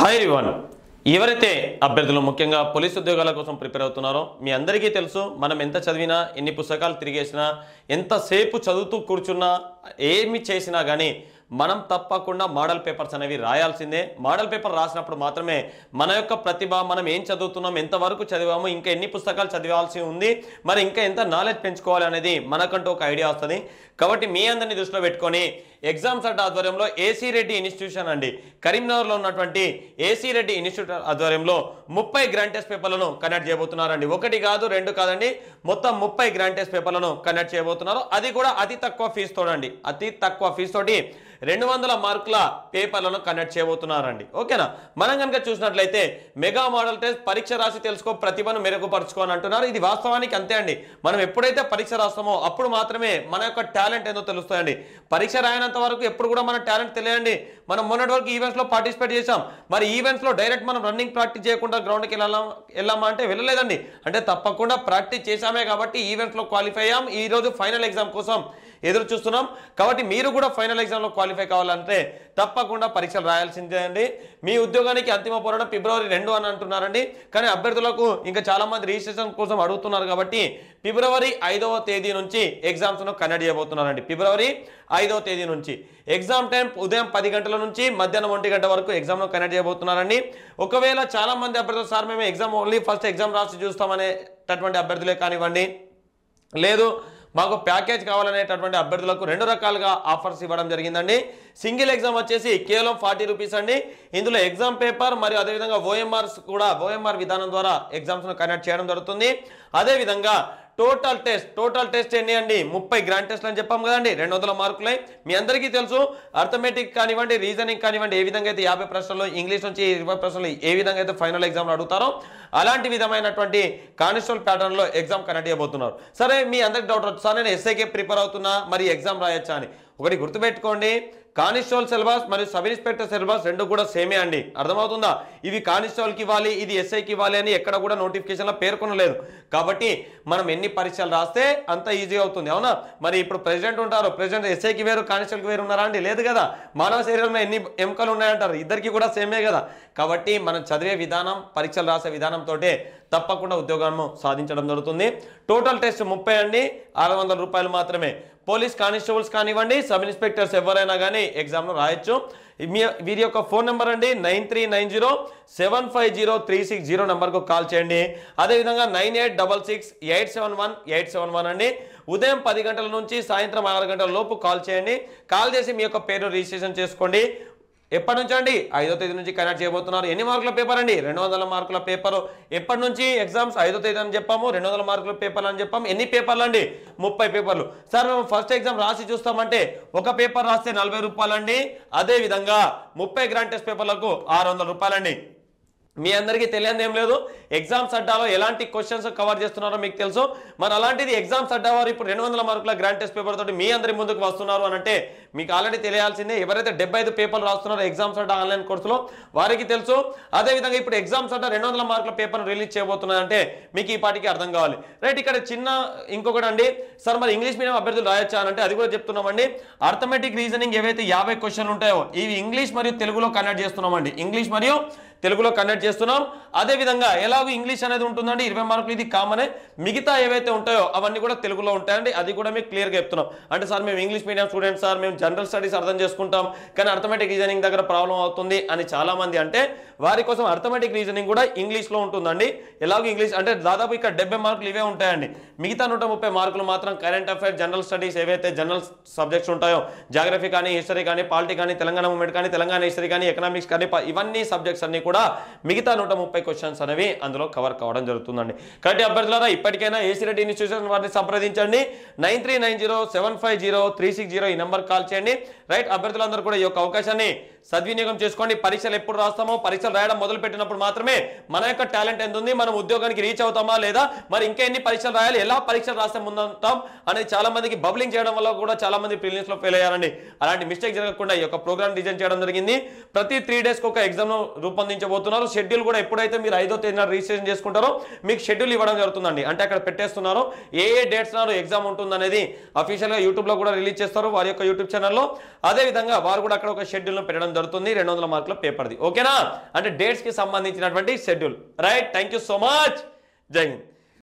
hi one ఎవరైతే అభ్యర్థులు ముఖ్యంగా పోలీస్ ఉద్యోగాల కోసం ప్రిపేర్ అవుతున్నారో మీ అందరికీ తెలుసు మనం ఎంత చదివినా ఎన్ని పుస్తకాలు తిరిగేసినా ఎంతసేపు చదువుతూ కూర్చున్నా ఏమి చేసినా కానీ మనం తప్పకుండా మోడల్ పేపర్స్ అనేవి రాయాల్సిందే మోడల్ పేపర్ రాసినప్పుడు మాత్రమే మన యొక్క ప్రతిభ మనం ఏం చదువుతున్నాం ఎంతవరకు చదివాము ఇంకా ఎన్ని పుస్తకాలు చదివాల్సి ఉంది మరి ఇంకా ఎంత నాలెడ్జ్ పెంచుకోవాలి అనేది మనకంటూ ఒక ఐడియా వస్తుంది కాబట్టి మీ అందరినీ దృష్టిలో పెట్టుకొని ఎగ్జామ్స్ అట్ ఆధ్వర్యంలో ఏసీ రెడ్డి ఇన్స్టిట్యూషన్ అండి కరీంనగర్లో ఉన్నటువంటి ఏసీ రెడ్డి ఇన్స్టిట్యూట్ ఆధ్వర్యంలో ముప్పై గ్రాండ్ టెస్ట్ పేపర్లను కండక్ట్ చేయబోతున్నారండి ఒకటి కాదు రెండు కాదండి మొత్తం ముప్పై గ్రాండ్ టెస్ట్ పేపర్లను కండక్ట్ చేయబోతున్నారు అది కూడా అతి తక్కువ ఫీజుతో అండి అతి తక్కువ తోటి రెండు వందల మార్కుల పేపర్లను కండక్ట్ చేయబోతున్నారండి ఓకేనా మనం కనుక చూసినట్లయితే మెగా మోడల్ టెస్ట్ పరీక్ష రాసి తెలుసుకో ప్రతిభను మెరుగుపరుచుకో అని అంటున్నారు ఇది వాస్తవానికి అంతే అండి మనం ఎప్పుడైతే పరీక్ష రాస్తామో అప్పుడు మాత్రమే మన యొక్క టాలెంట్ ఏందో తెలుస్తాయండి పరీక్ష రాయన వీలైనంత వరకు ఎప్పుడు కూడా మన టాలెంట్ తెలియండి మనం మొన్నటి వరకు ఈవెంట్స్లో పార్టిసిపేట్ చేసాం మరి ఈవెంట్స్లో డైరెక్ట్ మనం రన్నింగ్ ప్రాక్టీస్ చేయకుండా గ్రౌండ్కి వెళ్ళాం వెళ్ళామా అంటే వెళ్ళలేదండి అంటే తప్పకుండా ప్రాక్టీస్ చేశామే కాబట్టి ఈవెంట్స్లో క్వాలిఫై అయ్యాం ఈరోజు ఫైనల్ ఎగ్జామ్ కోసం ఎదురు చూస్తున్నాం కాబట్టి మీరు కూడా ఫైనల్ ఎగ్జామ్లో క్వాలిఫై కావాలంటే తప్పకుండా పరీక్షలు రాయాల్సిందే అండి మీ ఉద్యోగానికి అంతిమ పోరాటం ఫిబ్రవరి రెండు అని అంటున్నారండి కానీ అభ్యర్థులకు ఇంకా చాలామంది రిజిస్ట్రేషన్ కోసం అడుగుతున్నారు కాబట్టి ఫిబ్రవరి ఐదవ తేదీ నుంచి ఎగ్జామ్స్ను కండక్ట్ చేయబోతున్నారండి ఫిబ్రవరి ఐదవ తేదీ నుంచి ఎగ్జామ్ టైం ఉదయం పది గంటల నుంచి మధ్యాహ్నం ఒంటి గంట వరకు ఎగ్జామ్ను కండక్ట్ చేయబోతున్నారండి ఒకవేళ చాలామంది అభ్యర్థులు సార్ మేము ఎగ్జామ్ ఓన్లీ ఫస్ట్ ఎగ్జామ్ రాసి చూస్తామనేటటువంటి అభ్యర్థులే కానివ్వండి లేదు మాకు ప్యాకేజ్ కావాలనేటటువంటి అభ్యర్థులకు రెండు రకాలుగా ఆఫర్స్ ఇవ్వడం జరిగిందండి సింగిల్ ఎగ్జామ్ వచ్చేసి కేవలం ఫార్టీ రూపీస్ అండి ఇందులో ఎగ్జామ్ పేపర్ మరియు అదేవిధంగా ఓఎంఆర్స్ కూడా ఓఎంఆర్ విధానం ద్వారా ఎగ్జామ్స్ను కనెక్ట్ చేయడం జరుగుతుంది అదేవిధంగా టోటల్ టెస్ట్ టోటల్ టెస్ట్ ఎన్ని అండి ముప్పై గ్రాండ్ టెస్ట్లు అని చెప్పాం కదండి రెండు వందల మార్కులే మీ అందరికీ తెలుసు అర్థమెటిక్ కానివ్వండి రీజనింగ్ కానివ్వండి ఏ విధంగా అయితే యాభై ప్రశ్నలు ఇంగ్లీష్ నుంచి ఇరవై ప్రశ్నలు ఏ విధంగా అయితే ఫైనల్ ఎగ్జామ్లు అడుగుతారో అలాంటి విధమైనటువంటి కానిస్టేబుల్ ప్యాటర్న్లో ఎగ్జామ్ కనెక్ట్ చేయబోతున్నారు సరే మీ అందరికి డౌట్ సార్ నేను ఎస్ఐకే ప్రిపేర్ అవుతున్నా మరి ఎగ్జామ్ రాయొచ్చా అని ఒకటి గుర్తుపెట్టుకోండి కానిస్టోల్ సిలబస్ మరియు సబ్ ఇన్స్పెక్టర్ సిలబస్ రెండు కూడా సేమే అండి అర్థమవుతుందా ఇవి కానిస్టోల్కి ఇవ్వాలి ఇది ఎస్ఐకి ఇవ్వాలి అని ఎక్కడ కూడా నోటిఫికేషన్లో పేర్కొనలేదు కాబట్టి మనం ఎన్ని పరీక్షలు రాస్తే అంత ఈజీగా అవుతుంది అవునా మరి ఇప్పుడు ప్రెసిడెంట్ ఉంటారు ప్రెసిడెంట్ ఎస్ఐకి వేరు కానిస్టేబుల్కి వేరు ఉన్నారా అండి లేదు కదా మానవ శరీరంలో ఎన్ని ఎముకలు ఉన్నాయంటారు ఇద్దరికి కూడా సేమే కదా కాబట్టి మనం చదివే విధానం పరీక్షలు రాసే విధానంతో తప్పకుండా ఉద్యోగాలను సాధించడం జరుగుతుంది టోటల్ టెస్ట్ ముప్పై అండి ఆరు రూపాయలు మాత్రమే పోలీస్ కానిస్టేబుల్స్ కానివ్వండి సబ్ ఇన్స్పెక్టర్స్ ఎవరైనా కానీ ఎగ్జామ్లో రాయొచ్చు మీ వీరి యొక్క ఫోన్ నెంబర్ అండి nine three nine zero seven five zero three six zero నెంబర్కు కాల్ చేయండి అదేవిధంగా nine eight double six eight seven one eight seven one అండి ఉదయం పది గంటల నుంచి సాయంత్రం ఆరు గంటల లోపు కాల్ చేయండి కాల్ చేసి మీ యొక్క పేరు రిజిస్ట్రేషన్ చేసుకోండి ఎప్పటి నుంచి అండి ఐదో తేదీ నుంచి కనెక్ట్ చేయబోతున్నారు ఎన్ని మార్కుల పేపర్ అండి రెండు వందల మార్కుల పేపర్ ఎప్పటి నుంచి ఎగ్జామ్స్ ఐదో తేదీ అని చెప్పాము రెండు వందల మార్కుల పేపర్ అని చెప్పాము ఎన్ని పేపర్లు అండి ముప్పై పేపర్లు సార్ మేము ఫస్ట్ ఎగ్జామ్ రాసి చూస్తామంటే ఒక పేపర్ రాస్తే నలభై రూపాయలండి అదేవిధంగా ముప్పై గ్రాండ్ టెస్ట్ పేపర్లకు ఆరు వందల రూపాయలండి మీ అందరికీ తెలియదు ఏం లేదు ఎగ్జామ్స్ అడ్డాలో ఎలాంటి క్వశ్చన్స్ కవర్ చేస్తున్నారో మీకు తెలుసు మరి అలాంటిది ఎగ్జామ్స్ అడ్డవారు ఇప్పుడు రెండు వందల మార్కుల గ్రాండ్ టెస్ట్ పేపర్ తోటి మీ అందరి ముందుకు వస్తున్నారు అని అంటే మీకు ఆల్రెడీ తెలియాల్సిందే ఎవరైతే డెబ్బై ఐదు పేపర్లు రాస్తున్నారో ఎగ్జామ్స్ అడ్డా ఆన్లైన్ కోర్సులో వారికి తెలుసు అదేవిధంగా ఇప్పుడు ఎగ్జామ్స్ అడ్డా రెండు వందల మార్కుల పేపర్ రిలీజ్ చేయబోతున్నారంటే మీకు ఈ పాటికి అర్థం కావాలి రైట్ ఇక్కడ చిన్న ఇంకొకటి అండి సార్ మరి ఇంగ్లీష్ మీడియం అభ్యర్థులు రాయొచ్చా అంటే అది కూడా చెప్తున్నామండి అర్థమెటిక్ రీజనింగ్ ఏవైతే యాభై క్వశ్చన్లు ఉంటాయో ఇవి ఇంగ్లీష్ మరియు తెలుగులో కన్వర్ట్ చేస్తున్నామండి ఇంగ్లీష్ మరియు తెలుగులో కన్వర్ట్ చేస్తున్నాం అదేవిధంగా ఎలాగో ఇంగ్లీష్ అనేది ఉంటుందండి ఇరవై మార్కులు ఇది కామనే మిగతా ఏవైతే ఉంటాయో అవన్నీ కూడా తెలుగులో ఉంటాయండి అది కూడా మీకు క్లియర్గా చెప్తున్నాం అంటే సార్ మేము ఇంగ్లీష్ మీడియం స్టూడెంట్స్ సార్ మేము జనరల్ స్టడీస్ అర్థం చేసుకుంటాం కానీ అర్థమెటిక్ రీజనింగ్ దగ్గర ప్రాబ్లం అవుతుంది అని చాలామంది అంటే వారి కోసం అర్థమెటిక్ రీజనింగ్ కూడా ఇంగ్లీష్లో ఉంటుందండి ఎలాగో ఇంగ్లీష్ అంటే దాదాపు ఇక్కడ డెబ్బై మార్కులు ఇవే ఉంటాయండి మిగతా నూట మార్కులు మాత్రం కరెంట్ అఫైర్ జనరల్ స్టడీస్ ఏవైతే జనరల్ సబ్జెక్ట్స్ ఉంటాయో జాగ్రఫీ కానీ హిస్టరీ కానీ పాలిటీ కానీ తెలంగాణ మూమెంట్ కానీ తెలంగాణ హిస్టరీ కానీ ఎకనామిక్స్ కానీ ఇవన్నీ సబ్జెక్ట్స్ అన్ని కూడా మిగతా నూట ముప్పై క్వశ్చన్స్ అనేవి అందులో కవర్ కావడం జరుగుతుందండి కరెక్ట్ అభ్యర్థులారా ఇప్పటికైనా ఏసీ రెడ్డి ఇన్స్టిట్యూషన్ వారిని సంప్రదించండి nine three nine zero seven five zero three six zero ఈ నెంబర్ కాల్ చేయండి రైట్ అభ్యర్థులందరూ కూడా ఈ యొక్క అవకాశాన్ని సద్వినియోగం చేసుకోండి పరీక్షలు ఎప్పుడు రాస్తామో పరీక్షలు రాయడం మొదలు పెట్టినప్పుడు మాత్రమే మన యొక్క టాలెంట్ ఎంత ఉంది మనం ఉద్యోగానికి రీచ్ అవుతామా లేదా మరి ఇంకా ఎన్ని పరీక్షలు రాయాలి ఎలా పరీక్షలు రాస్తే ముందుంటాం అనేది చాలా మందికి బబ్లింగ్ చేయడం వల్ల కూడా చాలా మంది ప్రిలియన్స్ లో ఫెయిల్ అయ్యారండి అలాంటి మిస్టేక్ జరగకుండా ఈ యొక్క ప్రోగ్రామ్ డిజైన్ చేయడం జరిగింది ప్రతి త్రీ డేస్ ఒక ఎగ్జామ్ రూపొందించబోతున్నారు షెడ్యూల్ కూడా ఎప్పుడైతే మీరు ఐదో తేదీన రిజిస్ట్రేషన్ చేసుకుంటారో మీకు షెడ్యూల్ ఇవ్వడం జరుగుతుందండి అంటే అక్కడ పెట్టేస్తున్నారు ఏ ఏ డేట్స్ నాడు ఎగ్జామ్ ఉంటుంది అనేది అఫీషియల్గా యూట్యూబ్లో కూడా రిలీజ్ చేస్తారు వారి యొక్క యూట్యూబ్ ఛానల్లో అదేవిధంగా వారు కూడా అక్కడ ఒక షెడ్యూల్ను పెట్టడం జరుగుతుంది రెండు వందల మార్కుల పేపర్ది ఓకేనా అంటే డేట్స్కి సంబంధించినటువంటి schedule right thank so much Jai Hind